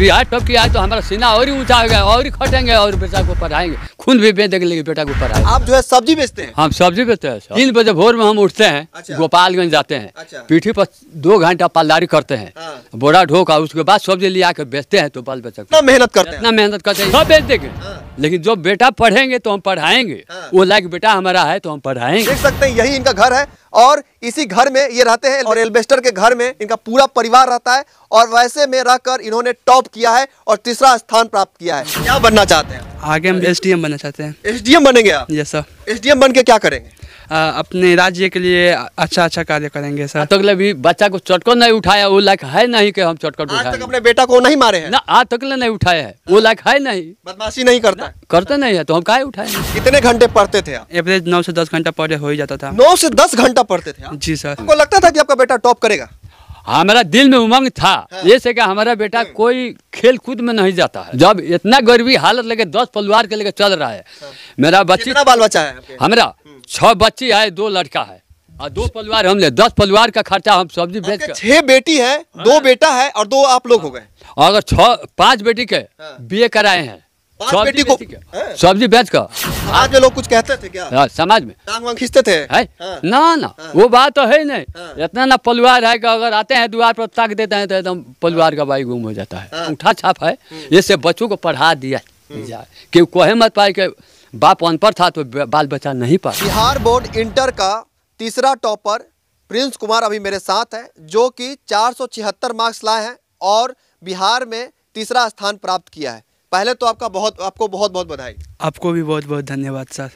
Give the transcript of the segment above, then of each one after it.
Bihar top किया है तो हमारा सीना और ही ऊंचा हो गया और ही खटेंगे और बेटा को पढ़ाएंगे खुद भी बेच देंगे लेकिन बेटा को पढ़ाए आप जो है सब्जी बेचते हैं हम सब्जी बेचते हैं तीन बजे भोर में हम उठते हैं अच्छा। गोपालगंज जाते हैं अच्छा। पीठी पर दो घंटा पालदारी करते हैं हाँ। बोरा ढोका उसके बाद सब्जी लिया के बेचते हैं तो बाल बच्चा मेहनत करते हैं मेहनत करते हैं सब बेच देंगे लेकिन जो बेटा पढ़ेंगे तो हम पढ़ाएंगे हाँ। वो लाइक बेटा हमारा है तो हम पढ़ाएंगे देख सकते हैं यही इनका घर है और इसी घर में ये रहते हैं और एल्बेस्टर के घर में इनका पूरा परिवार रहता है और वैसे में रहकर इन्होंने टॉप किया है और तीसरा स्थान प्राप्त किया है क्या बनना चाहते हैं आगे हम एस बनना चाहते हैं एस बनेंगे आप यस सर एस बन के क्या करेंगे अपने राज्य के लिए अच्छा अच्छा कार्य करेंगे सर तो भी बच्चा को चटको नहीं उठाया वो लाइक है नहीं कि हम चटकन उठाए अपने बेटा को नहीं मारे हैं ना आज तक नहीं उठाया है वो लाइक है नहीं बदमाशी नहीं करता करते नहीं है तो हम कहा उठाए कितने घंटे पढ़ते थे एवरेज नौ से दस घंटा पढ़े हो ही जाता था नौ से दस घंटा पढ़ते थे जी सर आपको लगता था की आपका बेटा टॉप करेगा हमारा हाँ, दिल में उमंग था जैसे हाँ। कि हमारा बेटा हाँ। कोई खेल कूद में नहीं जाता है जब इतना गरीबी हालत लेके दस परिवार के लेके चल रहा है मेरा बच्ची बाल बच्चा है हमारा छह बच्ची है दो लड़का है और दो परिवार हम ले दस परिवार का खर्चा हम सब्जी बेच छह बेटी है हाँ। दो बेटा है और दो आप लोग हो गए अगर छ पांच बेटी के हाँ। बी कराए हैं बेटी को हाँ। सब्जी बेच कर समाज में लोग कुछ कहते थे क्या आ, समाज में टांग वांग खींचते थे है? हाँ। ना ना हाँ। वो बात तो है नहीं हाँ। इतना ना परिवार है कि अगर आते हैं द्वार पर ताक देते हैं तो एकदम परिवार का भाई गुम हो जाता है उठा छाप है इससे हम्म। बच्चों को पढ़ा दिया हम्म। जाए कि कोहे मत पाए के बाप अनपढ़ था तो बाल बच्चा नहीं पढ़ बिहार बोर्ड इंटर का तीसरा टॉपर प्रिंस कुमार अभी मेरे साथ है जो कि चार मार्क्स लाए हैं और बिहार में तीसरा स्थान प्राप्त किया है पहले तो आपका बहुत आपको बहुत बहुत बधाई आपको भी बहुत बहुत धन्यवाद सर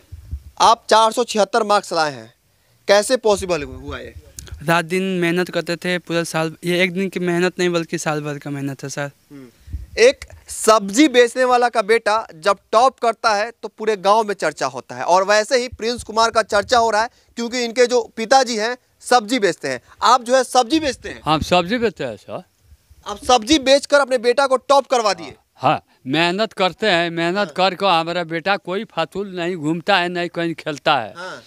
आप चार मार्क्स लाए हैं कैसे पॉसिबल हुआ ये रात दिन मेहनत करते थे पूरा साल ये एक दिन की मेहनत नहीं बल्कि साल भर का मेहनत है सर हम्म। एक सब्जी बेचने वाला का बेटा जब टॉप करता है तो पूरे गांव में चर्चा होता है और वैसे ही प्रिंस कुमार का चर्चा हो रहा है क्योंकि इनके जो पिताजी हैं सब्जी बेचते हैं आप जो है सब्जी बेचते हैं हम सब्जी बेचते हैं सर आप सब्जी बेचकर अपने बेटा को टॉप करवा दिए हाँ, हाँ मेहनत करते हैं मेहनत हाँ। कर हमारा बेटा कोई फातूल नहीं घूमता है नहीं कहीं खेलता है हाँ।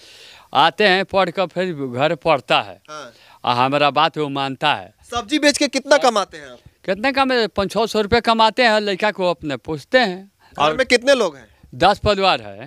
आते हैं पढ़ कर फिर घर पढ़ता है हाँ। हमारा बात वो मानता है सब्जी बेच के कितना हाँ। कमाते हैं आप कितने कम पाँच छः सौ रुपये कमाते हैं लड़का को अपने पूछते हैं और में कितने लोग हैं दस परिवार है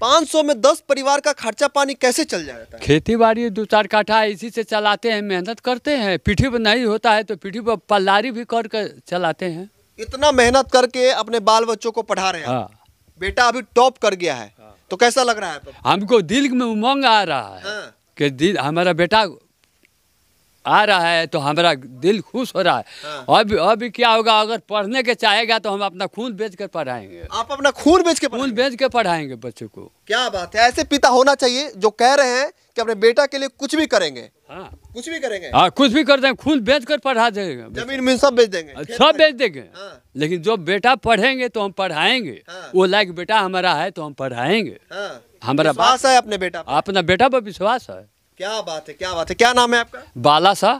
पाँच सौ में दस परिवार का खर्चा पानी कैसे चल जाता है खेती बाड़ी दो चार काठा इसी से चलाते हैं मेहनत करते हैं पीठी पर नहीं होता है तो पीठी पर पल्लारी भी कर कर चलाते हैं इतना मेहनत करके अपने बाल बच्चों को पढ़ा रहे हैं हाँ। बेटा अभी टॉप कर गया है हाँ। तो कैसा लग रहा है हमको दिल में उमंग आ रहा है हाँ। कि दिल हमारा बेटा आ रहा है तो हमारा दिल खुश हो रहा है हाँ। अब अब क्या होगा अगर पढ़ने के चाहेगा तो हम अपना खून बेच कर पढ़ाएंगे आप अपना खून बेच के खून बेच के पढ़ाएंगे बच्चों को क्या बात है ऐसे पिता होना चाहिए जो कह रहे हैं कि अपने बेटा के लिए कुछ भी करेंगे हाँ कुछ भी करेंगे हाँ कुछ भी कर देंगे खून बेच कर पढ़ा देंगे जमीन सब बेच देंगे हाँ, सब बेच देंगे हाँ। लेकिन जो बेटा पढ़ेंगे तो हम पढ़ाएंगे हाँ। वो लायक बेटा हमारा है तो हम पढ़ाएंगे हमारा बात है अपने बेटा अपना बेटा पर विश्वास है क्या बात है क्या बात है क्या नाम है आपका बाला शाह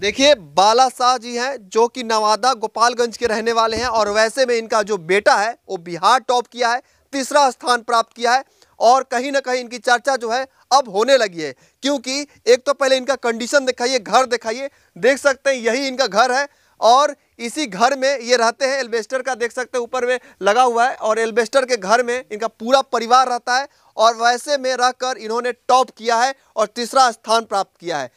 देखिए बाला शाह जी हैं जो कि नवादा गोपालगंज के रहने वाले हैं और वैसे में इनका जो बेटा है वो बिहार टॉप किया है तीसरा स्थान प्राप्त किया है और कहीं ना कहीं इनकी चर्चा जो है अब होने लगी है क्योंकि एक तो पहले इनका कंडीशन दिखाइए घर दिखाइए देख सकते हैं यही इनका घर है और इसी घर में ये रहते हैं एल्बेस्टर का देख सकते हैं ऊपर में लगा हुआ है और एल्बेस्टर के घर में इनका पूरा परिवार रहता है और वैसे में रहकर इन्होंने टॉप किया है और तीसरा स्थान प्राप्त किया है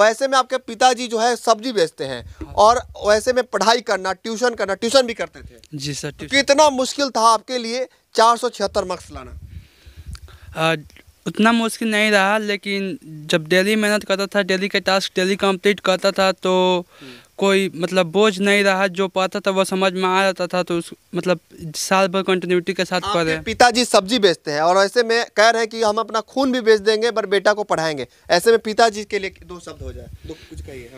वैसे में आपके पिताजी जो है सब्जी बेचते हैं और वैसे में पढ़ाई करना ट्यूशन करना ट्यूशन भी करते थे जी सर तो कितना मुश्किल था आपके लिए चार सौ छिहत्तर मार्क्स लाना आ, उतना मुश्किल नहीं रहा लेकिन जब डेली मेहनत करता था डेली के टास्क डेली कंप्लीट करता था तो हम्म। कोई मतलब बोझ नहीं रहा जो पाता था वो समझ में आ जाता था तो उस मतलब साल भर कंटिन्यूटी के साथ पढ़े पिताजी सब्जी बेचते हैं और ऐसे में कह रहे हैं कि हम अपना खून भी बेच देंगे पर बेटा को पढ़ाएंगे ऐसे में पिताजी के लिए दो शब्द हो जाए दो कुछ कहिए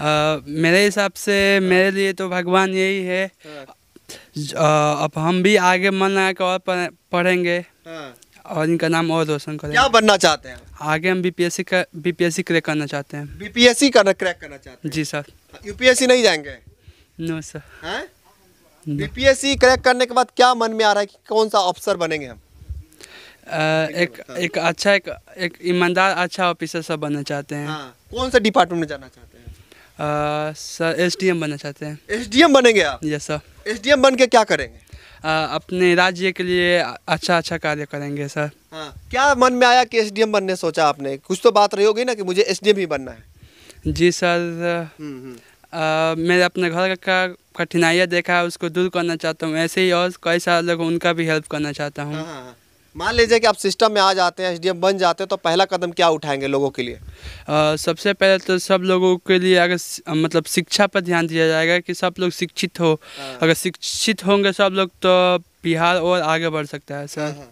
हाँ मेरे हिसाब से मेरे लिए तो भगवान यही है आ, हाँ। अब हम भी आगे मन लगा और पढ़ेंगे हाँ। और इनका नाम और रोशन करें क्या बनना चाहते हैं आगे हम बीपीएससी का बीपीएससी क्रैक करना चाहते हैं बीपीएससी करना क्रैक करना चाहते हैं जी सर यूपीएससी नहीं जाएंगे नो सर बीपीएससी क्रैक करने के बाद क्या मन में आ रहा है कि कौन सा ऑफिसर बनेंगे हम एक एक अच्छा एक एक ईमानदार अच्छा ऑफिसर सब बनना चाहते हैं हाँ, कौन सा डिपार्टमेंट में जाना चाहते हैं आ, सर एसडीएम बनना चाहते हैं एसडीएम बनेंगे आप यस सर एसडीएम बन के क्या करेंगे अपने राज्य के लिए अच्छा अच्छा कार्य करेंगे सर हाँ क्या मन में आया कि एस बनने सोचा आपने कुछ तो बात रही होगी ना कि मुझे एस ही बनना है जी सर आ, हम्म, हम्म। अपने घर का कठिनाइयाँ देखा है उसको दूर करना चाहता हूँ ऐसे ही और कई सारे लोग उनका भी हेल्प करना चाहता हूँ हाँ, हाँ, हाँ। मान लीजिए कि आप सिस्टम में आ जाते हैं एसडीएम बन जाते हैं तो पहला कदम क्या उठाएंगे लोगों के लिए आ, सबसे पहले तो सब लोगों के लिए अगर मतलब शिक्षा पर ध्यान दिया जाएगा कि सब लोग शिक्षित हो हाँ। अगर शिक्षित होंगे सब लोग तो बिहार और आगे बढ़ सकता है सर हाँ, हाँ।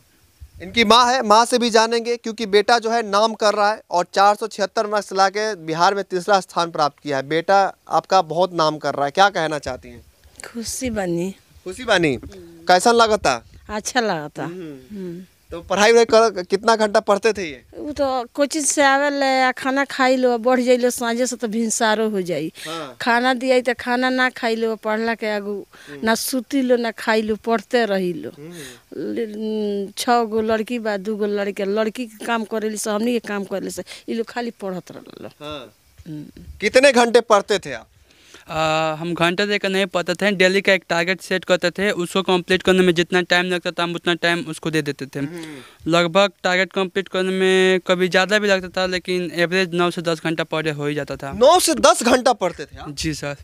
इनकी माँ है माँ से भी जानेंगे क्योंकि बेटा जो है नाम कर रहा है और चार सौ छिहत्तर मार्क्स ला के बिहार में तीसरा स्थान प्राप्त किया है बेटा आपका बहुत नाम कर रहा है क्या कहना चाहती हैं खुशी बनी खुशी बनी कैसा लगा था अच्छा लगा था हम्म। हम्म। तो पढ़ाई कर कितना घंटा पढ़ते थे ये वो तो कोचिंग से आवेल खाना खाई लो बढ़ जाइलो साँझे से तो भिनसारो हो जाई हाँ। खाना दिया तो खाना ना खाई लो पढ़ला के आगू हम्म। ना सुती लो ना खाई लो पढ़ते रही लो हम्म। छः गो लड़की बा दू गो लड़के लड़की के काम करे से हमनी के काम करे से ये लोग खाली पढ़त रह हाँ। हम्म। कितने घंटे पढ़ते थे आप हम घंटा देकर नहीं पाते थे डेली का एक टारगेट सेट करते थे उसको कंप्लीट करने में जितना टाइम लगता था हम उतना टाइम उसको दे देते थे हम्म। लगभग टारगेट कंप्लीट करने में कभी ज़्यादा भी लगता था लेकिन एवरेज नौ से दस घंटा पर हो ही जाता था नौ से दस घंटा पढ़ते थे हाँ? जी सर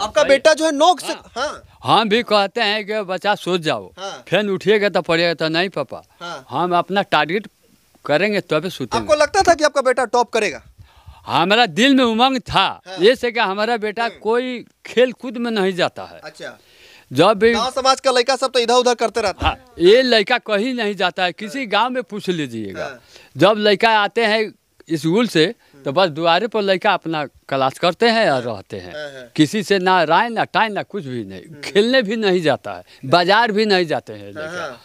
आपका बेटा जो है नौ से हाँ, हाँ। हम भी कहते हैं कि बच्चा सोच जाओ हाँ। फिर उठिएगा तो पढ़ेगा तो नहीं पापा हाँ। हम अपना टारगेट करेंगे तभी तो आपको लगता था कि आपका बेटा टॉप करेगा हमारा दिल में उमंग था हाँ। कि हमारा बेटा हम्म। कोई खेल कूद में नहीं जाता है अच्छा जब भी समाज का लड़का सब तो इधर उधर करते रहता हाँ, ये लड़का कहीं नहीं जाता है किसी हाँ। गांव में पूछ लीजिएगा हाँ। जब लड़का आते हैं स्कूल से तो हम्म। बस द्वारे पर लड़का अपना क्लास करते हैं और हाँ। रहते हैं हाँ, किसी से ना राय ना टाय ना कुछ भी नहीं हम्म। खेलने भी नहीं जाता है बाजार भी नहीं जाते हैं लड़का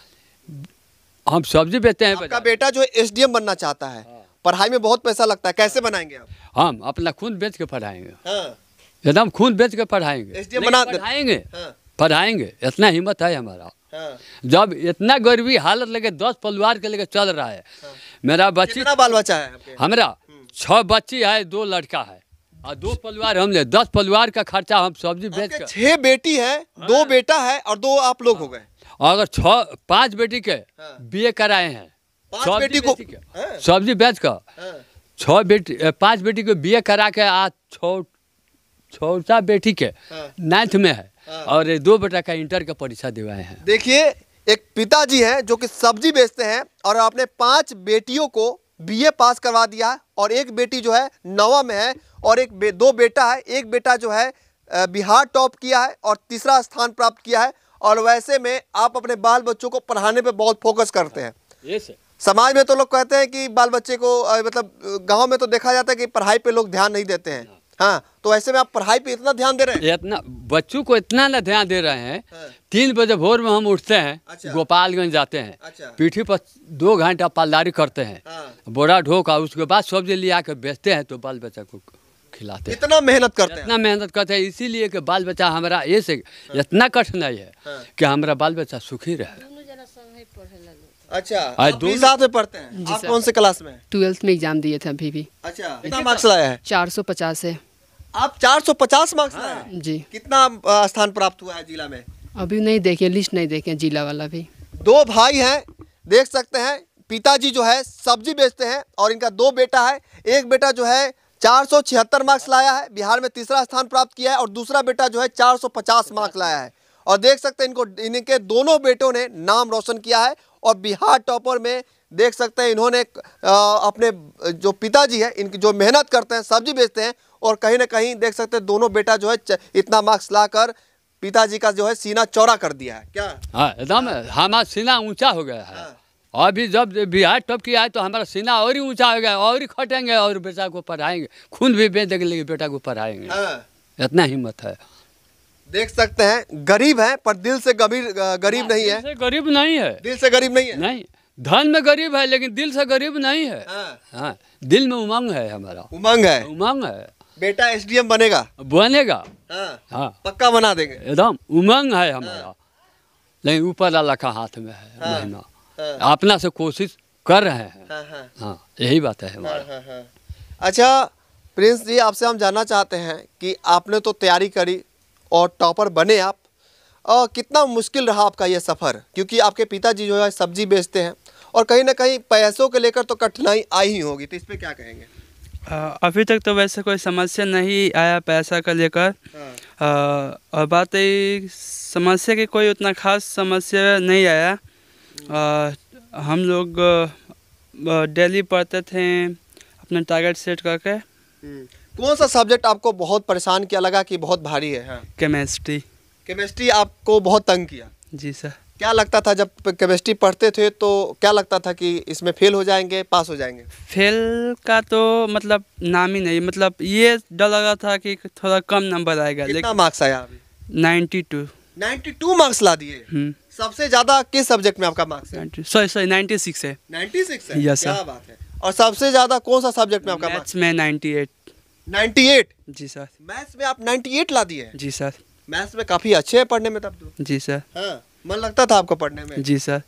हम सब्जी बेचते हैं आपका बेटा जो एसडीएम बनना चाहता है पढ़ाई में बहुत पैसा लगता है कैसे बनाएंगे आप हम अपना खून बेच के पढ़ाएंगे एकदम हाँ। खून बेच के पढ़ाएंगे पढ़ाएंगे हाँ। पढ़ाएंगे इतना हिम्मत है हमारा हाँ। जब इतना गरीबी हालत लगे दस परिवार के लेके चल रहा है मेरा बच्ची बाल बच्चा है हमारा हम्म। छह बच्ची है दो लड़का है और दो परिवार हमने दस परिवार का खर्चा हम सब्जी बेच कर छह बेटी है दो बेटा है और दो आप लोग हो गए अगर छ पांच बेटी के बीए कराए हैं बेटी को हाँ। सब्जी बेच कर हाँ। छह बेटी पांच बेटी को बीए करा के आ छोटा बेटी के हाँ। नाइन्थ में है और दो बेटा का इंटर का परीक्षा दिवाए हैं देखिए एक पिताजी हैं जो कि सब्जी बेचते हैं और आपने पांच बेटियों को बीए पास करवा दिया है और एक बेटी जो है नवा में है और एक बे, दो बेटा है एक बेटा जो है बिहार टॉप किया है और तीसरा स्थान प्राप्त किया है और वैसे में आप अपने बाल बच्चों को पढ़ाने पे बहुत फोकस करते हैं ये सर समाज में तो लोग कहते हैं कि बाल बच्चे को मतलब गांव में तो देखा जाता है कि पढ़ाई पे लोग ध्यान नहीं देते हैं हाँ तो ऐसे में आप पढ़ाई पे इतना ध्यान दे रहे हैं इतना बच्चों को इतना ना ध्यान दे रहे हैं हाँ। तीन बजे भोर में हम उठते हैं अच्छा। गोपालगंज जाते हैं अच्छा। पीठी पर दो घंटा पालदारी करते हैं हाँ। बोरा ढोका उसके बाद सब्जी ले आकर बेचते हैं तो बाल बच्चा को खिलाते इतना मेहनत करते हैं इतना मेहनत करते हैं इसीलिए कि बाल बच्चा हमारा ऐसे हाँ। इतना कठिनाई है हाँ। कि हमारा बाल बच्चा सुखी रहे अच्छा दो साथ में पढ़ते हैं आप कौन से क्लास में ट्वेल्थ में एग्जाम दिए थे अभी भी अच्छा कितना मार्क्स लाया है चार सौ पचास है आप चार सौ पचास मार्क्स हाँ। लाए जी कितना स्थान प्राप्त हुआ है जिला में अभी नहीं देखे लिस्ट नहीं देखे जिला वाला भी दो भाई हैं देख सकते हैं पिताजी जो है सब्जी बेचते हैं और इनका दो बेटा है एक बेटा जो है चार मार्क्स लाया है बिहार में तीसरा स्थान प्राप्त किया है और दूसरा बेटा जो है चार मार्क्स लाया है और देख सकते हैं इनको इनके दोनों बेटों ने नाम रोशन किया है और बिहार टॉपर में देख सकते हैं इन्होंने अपने जो पिताजी है इनकी जो मेहनत करते हैं सब्जी बेचते हैं और कहीं ना कहीं देख सकते हैं दोनों बेटा जो है इतना मार्क्स लाकर पिताजी का जो है सीना चौड़ा कर दिया है क्या हाँ, एकदम हमारा सीना ऊंचा हो गया है हाँ। अभी जब बिहार टॉप की आए तो हमारा सीना और ही ऊंचा हो गया और ही खटेंगे और बेटा को पढ़ाएंगे खून भी बेच देंगे बेटा को पढ़ाएंगे हाँ। इतना हिम्मत है देख सकते हैं गरीब है पर दिल से गरीब गरीब हाँ, नहीं है गरीब नहीं है दिल से गरीब नहीं है नहीं धन में गरीब है लेकिन दिल से गरीब नहीं है हाँ, हाँ दिल में उमंग है हमारा उमंग है उमंग है बेटा एसडीएम बनेगा बनेगा हाँ, हाँ पक्का बना देंगे एकदम उमंग है हमारा हाँ। नहीं ऊपर वाला का हाथ में है हाँ, महिमा हाँ। अपना से कोशिश कर रहे हैं हाँ, यही बात है हमारा अच्छा प्रिंस जी आपसे हम जानना चाहते हैं कि आपने तो तैयारी करी और टॉपर बने आप आ, कितना मुश्किल रहा आपका यह सफ़र क्योंकि आपके पिताजी जो है सब्जी बेचते हैं और कहीं ना कहीं पैसों को लेकर तो कठिनाई आई ही होगी तो इस पर क्या कहेंगे अभी तक तो वैसे कोई समस्या नहीं आया पैसा का लेकर हाँ। और बात यही समस्या की कोई उतना खास समस्या नहीं आया आ, हम्म। हम लोग डेली पढ़ते थे अपना टारगेट सेट करके हम्म। कौन सा सब्जेक्ट आपको बहुत परेशान किया लगा कि बहुत भारी है हाँ। केमिस्ट्री केमिस्ट्री आपको बहुत तंग किया जी सर क्या लगता था जब केमिस्ट्री पढ़ते थे तो क्या लगता था कि इसमें फेल हो जाएंगे पास हो जाएंगे फेल का तो मतलब नाम ही नहीं मतलब ये डर लगा था कि थोड़ा कम नंबर आएगा कितना मार्क्स आया ninety two ninety two marks ला दिए हम्म। सबसे ज्यादा किस सब्जेक्ट में आपका marks sorry sorry ninety six है नाइन्टी सिक्स है है और सबसे ज्यादा कौन सा सब्जेक्ट में आपका मार्क्स में नाइन्टी एट 98 जी सर मैथ्स में आप 98 ला दिए जी सर मैथ्स में काफ़ी अच्छे हैं पढ़ने में तब तो जी सर हाँ मन लगता था आपको पढ़ने में जी सर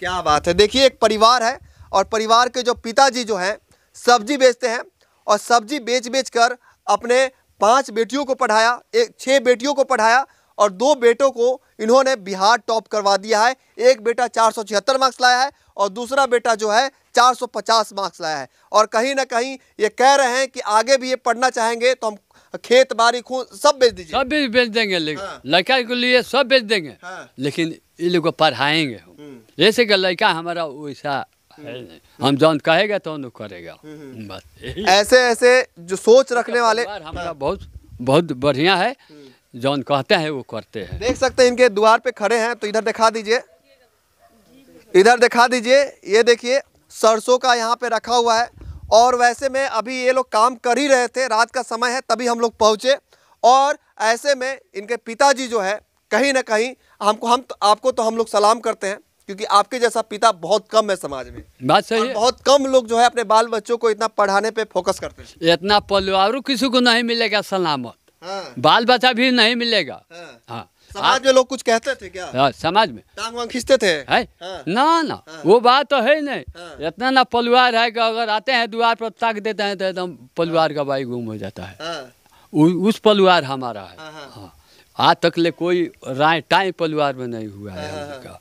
क्या बात है देखिए एक परिवार है और परिवार के जो पिताजी जो हैं सब्जी बेचते हैं और सब्जी बेच बेच कर अपने पांच बेटियों को पढ़ाया एक छह बेटियों को पढ़ाया और दो बेटों को इन्होंने बिहार टॉप करवा दिया है एक बेटा चार मार्क्स लाया है और दूसरा बेटा जो है 450 मार्क्स लाया है और कहीं ना कहीं ये कह रहे हैं कि आगे भी ये पढ़ना चाहेंगे तो हम खेत बाड़ी खून सब बेच दीजिए सब बेच बेच देंगे लेकिन हाँ। लड़का के लिए सब बेच देंगे हाँ। लेकिन ये लोग को पढ़ाएंगे हम्म। जैसे कि लड़का हमारा वैसा हम्म। हम जान कहेगा तो करेगा हम्म, बस ऐसे ऐसे जो सोच रखने वाले हमारा बहुत बहुत बढ़िया है जौन कहते हैं वो करते हैं देख सकते हैं इनके द्वार पे खड़े हैं तो इधर दिखा दीजिए इधर दिखा दीजिए ये देखिए सरसों का यहाँ पे रखा हुआ है और वैसे में अभी ये लोग काम कर ही रहे थे रात का समय है तभी हम लोग पहुँचे और ऐसे में इनके पिताजी जो है कहीं ना कहीं हमको हम तो, आपको तो हम लोग सलाम करते हैं क्योंकि आपके जैसा पिता बहुत कम है समाज में बात सही है बहुत कम लोग जो है अपने बाल बच्चों को इतना पढ़ाने पे फोकस करते हैं इतना परिवार किसी को नहीं मिलेगा सलामत हाँ। बाल बच्चा भी नहीं मिलेगा हाँ। हाँ। समाज में लोग कुछ कहते थे क्या समाज में टांग वांग खींचते थे है हाँ, ना ना हाँ, वो बात तो है नहीं हाँ, इतना ना पलवार है कि अगर आते हैं द्वार पर ताक देते हैं तो एकदम पलवार का भाई गुम हो जाता है हाँ, उ, उस पलवार हमारा है हाँ, आज तक ले कोई राय टाई पलवार में नहीं हुआ है उनका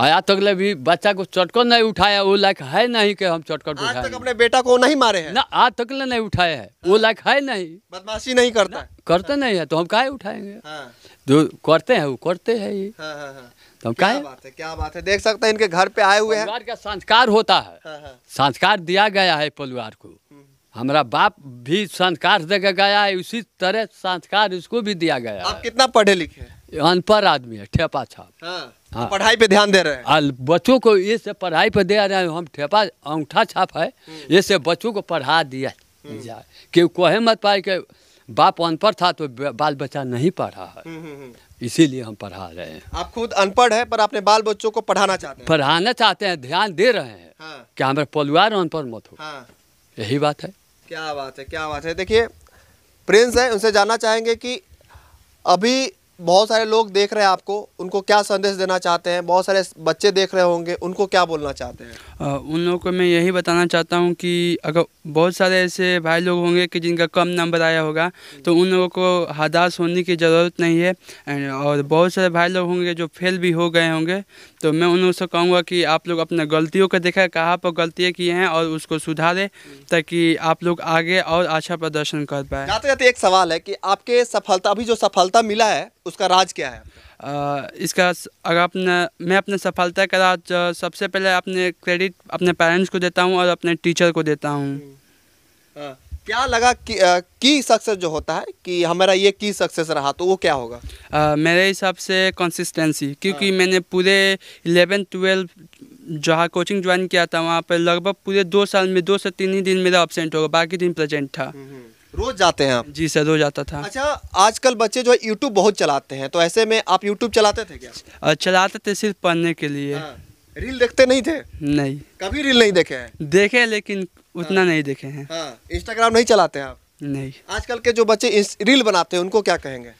आया तक तो ले भी बच्चा को चटकन नहीं उठाया वो लायक है नहीं कि हम चटकन उठाए आज तक अपने बेटा को नहीं मारे हैं ना आज तक ले नहीं उठाए है वो लायक हाँ। है नहीं बदमाशी नहीं करता करते नहीं है तो हम काहे उठाएंगे हाँ। जो करते हैं वो करते है ये हाँ, तो हम क्या बात है क्या बात है देख सकते हैं इनके घर पे आए हुए हैं का संस्कार होता है संस्कार दिया गया है परिवार को हम्म। हमारा बाप भी संस्कार देकर गया है उसी तरह संस्कार इसको भी दिया गया आप कितना पढ़े लिखे हैं अनपढ़ आदमी है ठेपा छाप हाँ, हाँ, पढ़ाई पे ध्यान दे रहे हैं बच्चों को ये से पढ़ाई पे दे रहे हैं हम ठेपा अंगूठा छाप है हम्म। ये से बच्चों को पढ़ा दिया हम्म। जाए कि कहे मत पाए कि बाप अनपढ़ था तो बाल बच्चा नहीं पढ़ा है हम्म, इसीलिए हम पढ़ा रहे हैं आप खुद अनपढ़ है पर आपने बाल बच्चों को पढ़ाना चाहते हैं पढ़ाना चाहते हैं ध्यान दे रहे हैं हाँ। कि हमारे परिवार अनपढ़ मत हो हाँ। यही बात है क्या बात है क्या बात है देखिए प्रिंस है उनसे जानना चाहेंगे कि अभी बहुत सारे लोग देख रहे हैं आपको उनको क्या संदेश देना चाहते हैं बहुत सारे बच्चे देख रहे होंगे उनको क्या बोलना चाहते हैं आ, उन लोगों को मैं यही बताना चाहता हूँ कि अगर बहुत सारे ऐसे भाई लोग होंगे कि जिनका कम नंबर आया होगा तो उन लोगों को हदास होने की ज़रूरत नहीं है और बहुत सारे भाई लोग होंगे जो फेल भी हो गए होंगे तो मैं उन लोगों से कहूँगा कि आप लोग अपने गलतियों को देखें कहाँ पर गलतियाँ किए हैं और उसको सुधारें ताकि आप लोग आगे और अच्छा प्रदर्शन कर पाए जाते जाते एक सवाल है कि आपके सफलता अभी जो सफलता मिला है उसका राज क्या है आ, इसका अगर अपने मैं अपने सफलता का राज सबसे पहले अपने क्रेडिट अपने पेरेंट्स को देता हूँ और अपने टीचर को देता हूँ हम्म। क्या लगा कि की सक्सेस जो होता है कि हमारा ये की सक्सेस रहा तो वो क्या होगा आ, मेरे हिसाब से कंसिस्टेंसी क्योंकि हाँ। मैंने पूरे इलेवन ट्वेल्व जहाँ कोचिंग ज्वाइन किया था वहाँ पर लगभग पूरे दो साल में दो से तीन ही दिन मेरा एबसेंट होगा बाकी दिन प्रेजेंट था हम्म, हम्म। रोज जाते हैं जी सर रोज जाता था अच्छा आजकल बच्चे जो है यूट्यूब बहुत चलाते हैं तो ऐसे में आप यूट्यूब चलाते थे क्या चलाते थे सिर्फ पढ़ने के लिए हाँ, रील देखते नहीं थे नहीं कभी रील नहीं देखे हैं देखे लेकिन उतना हाँ। नहीं देखे हैं इंस्टाग्राम हाँ, नहीं चलाते हैं आप नहीं आजकल के जो बच्चे रील बनाते हैं उनको क्या कहेंगे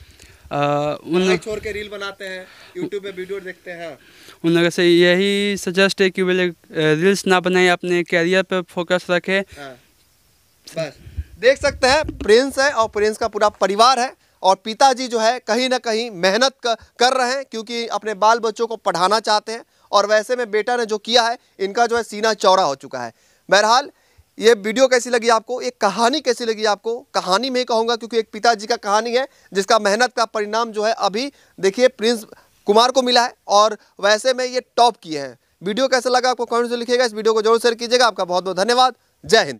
उन छोड़ के रील बनाते हैं यूट्यूब पे वीडियो देखते हैं उन लोगों से यही सजेस्ट है कि वे रील्स ना बनाए अपने कैरियर पे फोकस रखे बस देख सकते हैं प्रिंस है और प्रिंस का पूरा परिवार है और पिताजी जो है कहीं ना कहीं मेहनत कर रहे हैं क्योंकि अपने बाल बच्चों को पढ़ाना चाहते हैं और वैसे में बेटा ने जो किया है इनका जो है सीना चौड़ा हो चुका है बहरहाल ये वीडियो कैसी लगी आपको एक कहानी कैसी लगी आपको कहानी में कहूँगा क्योंकि एक पिताजी का कहानी है जिसका मेहनत का परिणाम जो है अभी देखिए प्रिंस कुमार को मिला है और वैसे में ये टॉप किए हैं वीडियो कैसा लगा आपको कमेंट से लिखिएगा इस वीडियो को जरूर शेयर कीजिएगा आपका बहुत बहुत धन्यवाद जय हिंद